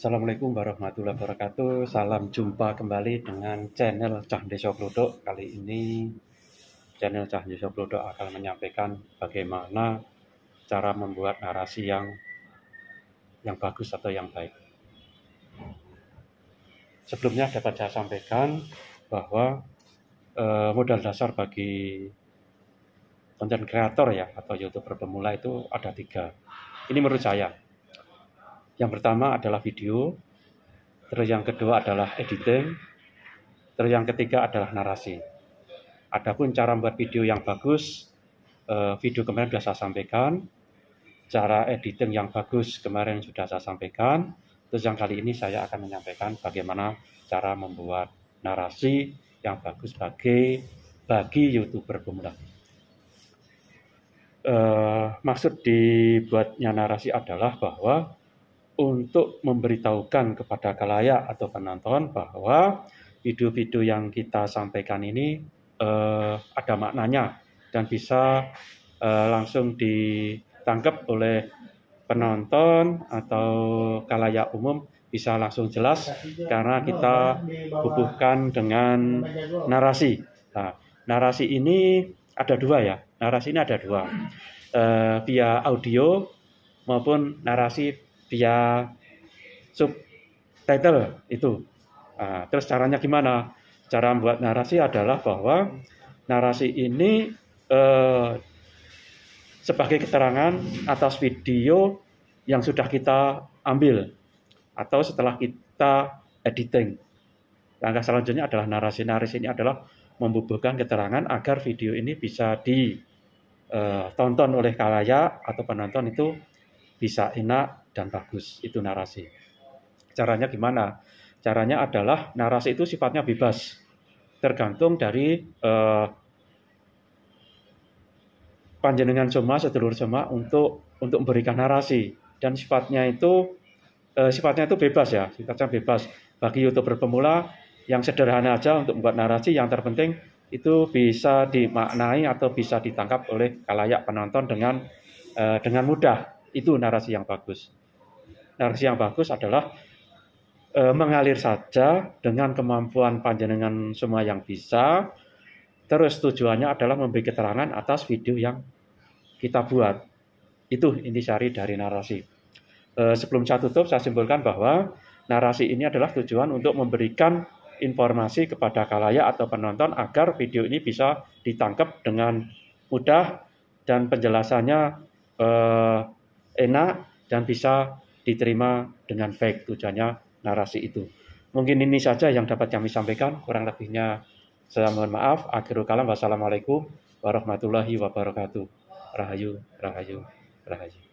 Assalamualaikum warahmatullahi wabarakatuh. Salam jumpa kembali dengan channel Cah Desa Kali ini channel Cah Desa akan menyampaikan bagaimana cara membuat narasi yang yang bagus atau yang baik. Sebelumnya dapat saya sampaikan bahwa eh, modal dasar bagi konten kreator ya atau youtuber pemula itu ada tiga. Ini menurut saya yang pertama adalah video, terus yang kedua adalah editing, terus yang ketiga adalah narasi. Adapun cara membuat video yang bagus, eh, video kemarin sudah saya sampaikan, cara editing yang bagus kemarin sudah saya sampaikan, terus yang kali ini saya akan menyampaikan bagaimana cara membuat narasi yang bagus bagi bagi youtuber pemula. Uh, maksud dibuatnya narasi adalah bahwa untuk memberitahukan kepada kalayak atau penonton bahwa video-video yang kita sampaikan ini uh, ada maknanya dan bisa uh, langsung ditangkap oleh penonton atau kalayak umum bisa langsung jelas karena kita bubuhkan dengan narasi. Nah, narasi ini ada dua ya, narasi ini ada dua, Uh, via audio maupun narasi via subtitle itu. Nah, terus caranya gimana? Cara membuat narasi adalah bahwa narasi ini eh, sebagai keterangan atas video yang sudah kita ambil atau setelah kita editing. Langkah selanjutnya adalah narasi. Narasi ini adalah membubuhkan keterangan agar video ini bisa ditonton eh, oleh kalayak atau penonton itu bisa enak dan bagus. Itu narasi. Caranya gimana? Caranya adalah narasi itu sifatnya bebas, tergantung dari eh, panjenengan semua, sedulur semua untuk untuk memberikan narasi dan sifatnya itu eh, sifatnya itu bebas ya, sifatnya bebas bagi youtuber pemula yang sederhana aja untuk membuat narasi yang terpenting itu bisa dimaknai atau bisa ditangkap oleh kalayak penonton dengan eh, dengan mudah. Itu narasi yang bagus narasi yang bagus adalah e, mengalir saja dengan kemampuan panjenengan semua yang bisa. Terus tujuannya adalah memberi keterangan atas video yang kita buat. Itu intisari dari narasi. E, sebelum saya tutup, saya simpulkan bahwa narasi ini adalah tujuan untuk memberikan informasi kepada kalayak atau penonton agar video ini bisa ditangkap dengan mudah dan penjelasannya eh, enak dan bisa diterima dengan baik tujuannya narasi itu. Mungkin ini saja yang dapat kami sampaikan, kurang lebihnya saya mohon maaf. Akhirul kalam, wassalamualaikum warahmatullahi wabarakatuh. Rahayu, rahayu, rahayu.